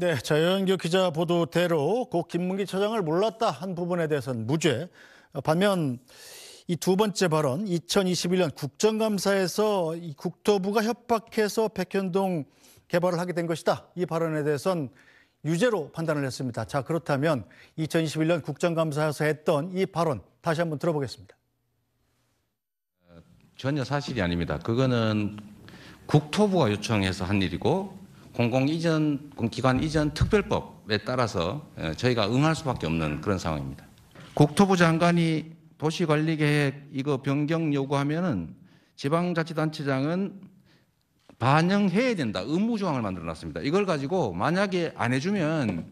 네, 자유연기 기자 보도대로 고 김문기 처장을 몰랐다 한 부분에 대해서는 무죄. 반면 이 두 번째 발언, 2021년 국정감사에서 이 국토부가 협박해서 백현동 개발을 하게 된 것이다. 이 발언에 대해서는 유죄로 판단을 했습니다. 자, 그렇다면 2021년 국정감사에서 했던 이 발언 다시 한번 들어보겠습니다. 어, 전혀 사실이 아닙니다. 그거는 국토부가 요청해서 한 일이고 공공 이전 기관 이전 특별법에 따라서 예, 저희가 응할 수밖에 없는 그런 상황입니다. 국토부 장관이 도시관리계획 이거 변경 요구하면은 지방자치단체장은 반영해야 된다 의무 조항을 만들어 놨습니다. 이걸 가지고 만약에 안 해주면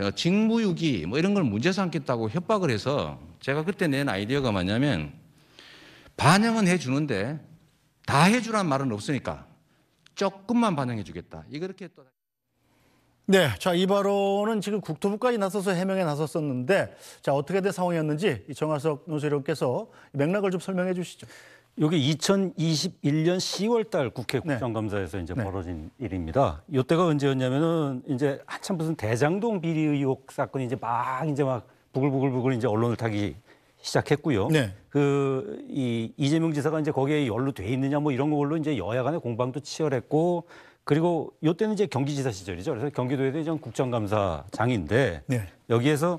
어, 직무유기 뭐 이런 걸 문제 삼겠다고 협박을 해서 제가 그때 낸 아이디어가 뭐냐면 반영은 해주는데 다 해주란 말은 없으니까 조금만 반영해 주겠다. 이렇게 또 네, 자, 이 발언은 지금 국토부까지 나서서 해명에 나섰었는데 자, 어떻게 된 상황이었는지 정화석 노조령께서 맥락을 좀 설명해 주시죠. 이게 2021년 10월 달 국회 네. 국정감사에서 네. 이제 벌어진 네. 일입니다. 이때가 언제였냐면은 이제 한참 무슨 대장동 비리 의혹 사건이 이제 막 이제 막 부글부글부글 이제 언론을 타기 시작했고요. 네. 그이 이재명 지사가 이제 거기에 연루돼 있느냐 뭐 이런 걸로 이제 여야 간의 공방도 치열했고 그리고 요때는 이제 경기지사 시절이죠. 그래서 경기도에 대한 국정감사장인데 네. 여기에서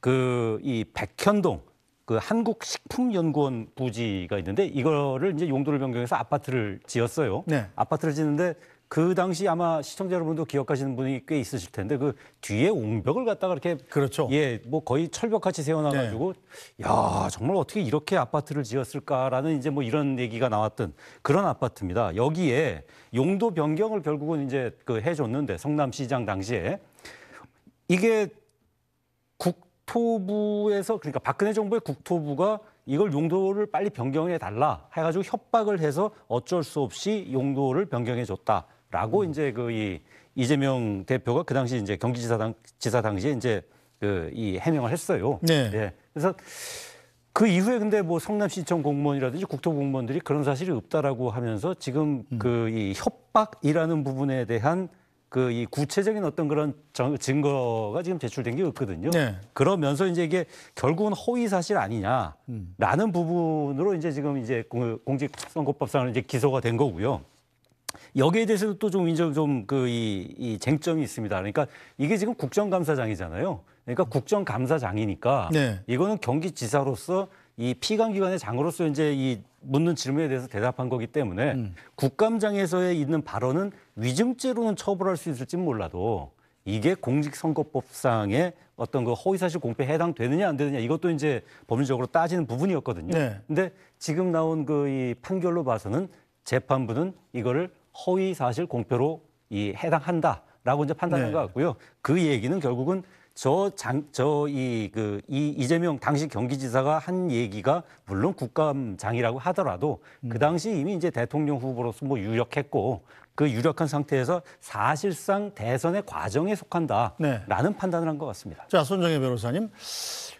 그 이 백현동 그 한국식품연구원 부지가 있는데 이거를 이제 용도를 변경해서 아파트를 지었어요. 네. 아파트를 짓는데 그 당시 아마 시청자 여러분도 기억하시는 분이 꽤 있으실 텐데 그 뒤에 옹벽을 갖다가 이렇게 그렇죠. 예, 뭐 거의 철벽같이 세워놔 가지고 네. 야, 정말 어떻게 이렇게 아파트를 지었을까라는 이제 뭐 이런 얘기가 나왔던 그런 아파트입니다. 여기에 용도 변경을 결국은 이제 그해 줬는데 성남시장 당시에 이게 국토부에서 그러니까 박근혜 정부의 국토부가 이걸 용도를 빨리 변경해 달라 해가지고 협박을 해서 어쩔 수 없이 용도를 변경해 줬다. 라고 음. 이제 그이 이재명 대표가 그 당시 이제 경기지사당 지사 당시에 이제 그 이 해명을 했어요. 네. 예. 그래서 그 이후에 근데 뭐 성남시청 공무원이라든지 국토 공무원들이 그런 사실이 없다라고 하면서 지금 음. 그이 협박이라는 부분에 대한 그 이 구체적인 어떤 그런 증거가 지금 제출된 게 없거든요. 네. 그러면서 이제 이게 결국은 허위 사실 아니냐라는 음. 부분으로 이제 지금 이제 공직선거법상은 이제 기소가 된 거고요. 여기에 대해서도 또 좀 인정 좀그이 이 쟁점이 있습니다. 그러니까 이게 지금 국정감사장이잖아요. 그러니까 음. 국정감사장이니까 네. 이거는 경기지사로서 이 피감기관의 장으로서 이제 이 묻는 질문에 대해서 대답한 거기 때문에 음. 국감장에서의 있는 발언은 위증죄로는 처벌할 수 있을지 몰라도 이게 공직선거법상의 어떤 그 허위사실 공표에 해당되느냐 안 되느냐 이것도 이제 법률적으로 따지는 부분이었거든요. 네. 근데 지금 나온 그 이 판결로 봐서는 재판부는 이거를 허위 사실 공표로 이 해당한다라고 이제 판단한 네. 것 같고요. 그 얘기는 결국은 저 장저이 그이 그, 이재명 당시 경기지사가 한 얘기가 물론 국감장이라고 하더라도 그 음. 당시 이미 이제 대통령 후보로서 뭐 유력했고 그 유력한 상태에서 사실상 대선의 과정에 속한다라는 네. 판단을 한 것 같습니다. 자 손정혜 변호사님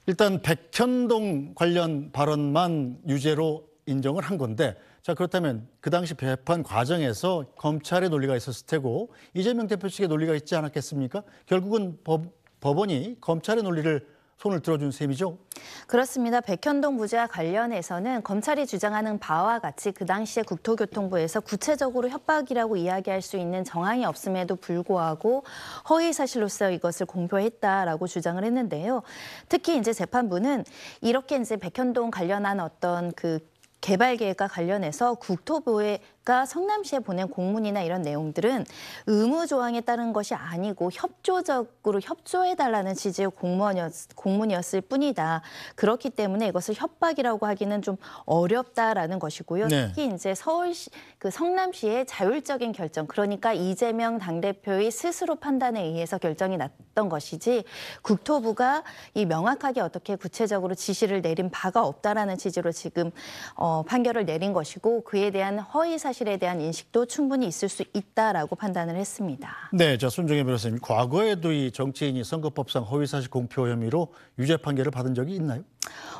일단 백현동 관련 발언만 유죄로 인정을 한 건데 자 그렇다면 그 당시 배판 과정에서 검찰의 논리가 있었을 테고 이재명 대표 측의 논리가 있지 않았겠습니까? 결국은 법, 법원이 검찰의 논리를 손을 들어준 셈이죠. 그렇습니다. 백현동 부지와 관련해서는 검찰이 주장하는 바와 같이 그 당시에 국토교통부에서 구체적으로 협박이라고 이야기할 수 있는 정황이 없음에도 불구하고 허위 사실로서 이것을 공표했다라고 주장을 했는데요. 특히 이제 재판부는 이렇게 이제 백현동 관련한 어떤 그 개발 계획과 관련해서 국토부의 아까 성남시에 보낸 공문이나 이런 내용들은 의무 조항에 따른 것이 아니고 협조적으로 협조해달라는 취지의 공무원이었, 공문이었을 뿐이다. 그렇기 때문에 이것을 협박이라고 하기는 좀 어렵다라는 것이고요. 네. 특히 이제 서울시 그 성남시의 자율적인 결정 그러니까 이재명 당대표의 스스로 판단에 의해서 결정이 났던 것이지 국토부가 이 명확하게 어떻게 구체적으로 지시를 내린 바가 없다라는 취지로 지금 어, 판결을 내린 것이고 그에 대한 허위 사실 사실에 대한 인식도 충분히 있을 수 있다라고 판단을 했습니다. 네, 자 손정혜 변호사님, 과거에도 이 정치인이 선거법상 허위사실 공표 혐의로 유죄 판결을 받은 적이 있나요?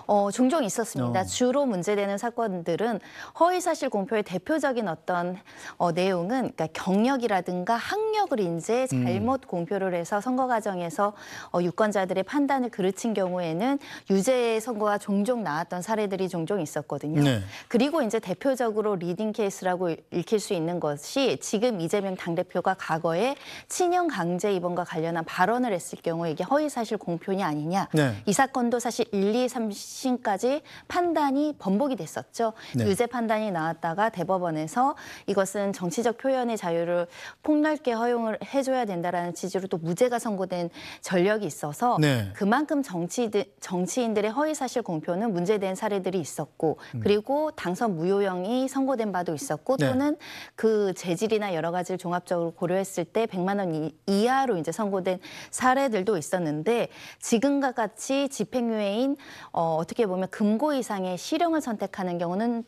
어, 종종 있었습니다. 어. 주로 문제되는 사건들은 허위사실 공표의 대표적인 어떤 어, 내용은 그러니까 경력이라든가 학력을 인제 음. 잘못 공표를 해서 선거 과정에서 어, 유권자들의 판단을 그르친 경우에는 유죄 선거가 종종 나왔던 사례들이 종종 있었거든요. 네. 그리고 이제 대표적으로 리딩 케이스라고 읽힐 수 있는 것이 지금 이재명 당대표가 과거에 친형 강제 입원과 관련한 발언을 했을 경우 이게 허위사실 공표냐 아니냐. 네. 이 사건도 사실 1, 2, 2심까지 판단이 번복이 됐었죠. 네. 유죄 판단이 나왔다가 대법원에서 이것은 정치적 표현의 자유를 폭넓게 허용을 해줘야 된다라는 취지로 또 무죄가 선고된 전력이 있어서 네. 그만큼 정치 정치인들의 허위 사실 공표는 문제된 사례들이 있었고 음. 그리고 당선 무효형이 선고된 바도 있었고 네. 또는 그 재질이나 여러 가지를 종합적으로 고려했을 때 100만 원 이하로 이제 선고된 사례들도 있었는데 지금과 같이 집행유예인 어, 어떻게 보면 금고 이상의 실형을 선택하는 경우는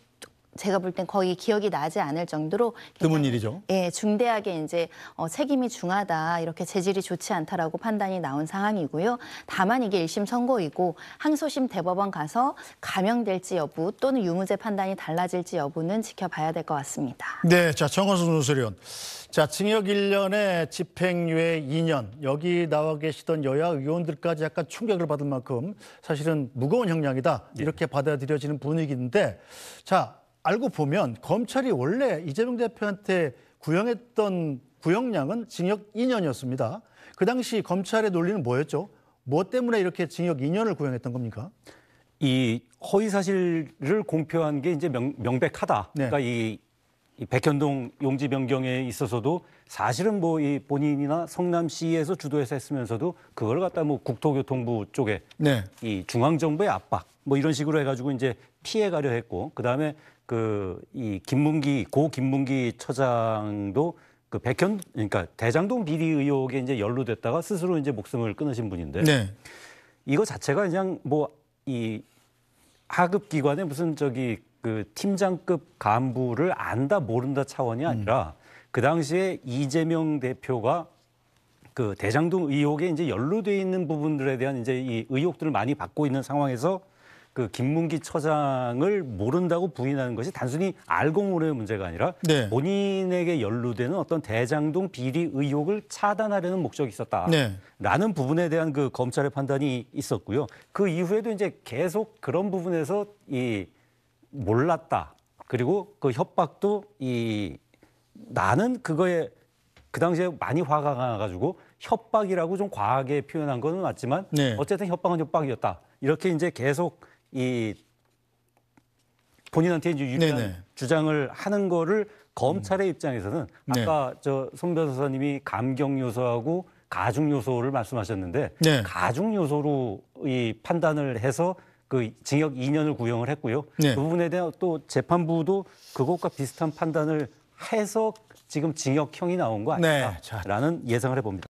제가 볼 땐 거의 기억이 나지 않을 정도로 드문 일이죠. 예, 중대하게 이제 어, 책임이 중하다 이렇게 재질이 좋지 않다라고 판단이 나온 상황이고요. 다만 이게 1심 선고이고 항소심 대법원 가서 감형될지 여부 또는 유무죄 판단이 달라질지 여부는 지켜봐야 될 것 같습니다. 네, 자 정원수 노수련, 자 징역 1년에 집행유예 2년 여기 나와 계시던 여야 의원들까지 약간 충격을 받을 만큼 사실은 무거운 형량이다 예. 이렇게 받아들여지는 분위기인데 자. 알고 보면 검찰이 원래 이재명 대표한테 구형했던 구형량은 징역 2년이었습니다. 그 당시 검찰의 논리는 뭐였죠? 뭐 때문에 이렇게 징역 2년을 구형했던 겁니까? 이 허위 사실을 공표한 게 이제 명, 명백하다. 네. 그러니까 이, 이 백현동 용지 변경에 있어서도 사실은 뭐 이 본인이나 성남시에서 주도해서 했으면서도 그걸 갖다 뭐 국토교통부 쪽에 네. 이 중앙정부의 압박 뭐 이런 식으로 해가지고 이제 피해가려 했고 그 다음에 그이 김문기 고 김문기 처장도 그 백현 그러니까 대장동 비리 의혹에 이제 연루됐다가 스스로 이제 목숨을 끊으신 분인데 네. 이거 자체가 그냥 뭐 이 하급 기관의 무슨 저기 그 팀장급 간부를 안다 모른다 차원이 음. 아니라 음. 그 당시에 이재명 대표가 그 대장동 의혹에 이제 연루돼 있는 부분들에 대한 이제 이 의혹들을 많이 받고 있는 상황에서 그 김문기 처장을 모른다고 부인하는 것이 단순히 알고 모르의 문제가 아니라 네. 본인에게 연루되는 어떤 대장동 비리 의혹을 차단하려는 목적이 네. 있었다라는 네. 부분에 대한 그 검찰의 판단이 있었고요. 그 이후에도 이제 계속 그런 부분에서 이 몰랐다. 그리고 그 협박도 이 나는 그거에 그 당시에 많이 화가 나가지고 협박이라고 좀 과하게 표현한 거는 맞지만 네. 어쨌든 협박은 협박이었다. 이렇게 이제 계속 이 본인한테 이제 유리한 네네. 주장을 하는 거를 검찰의 음. 입장에서는 네. 아까 네. 저손 변호사님이 감경 요소하고 가중 요소를 말씀하셨는데 네. 가중 요소로 이 판단을 해서 그 징역 2년을 구형을 했고요. 네. 그 부분에 대한 또 재판부도 그것과 비슷한 판단을 해서 지금 징역형이 나온 거 네. 아닐까라는 예상을 해봅니다.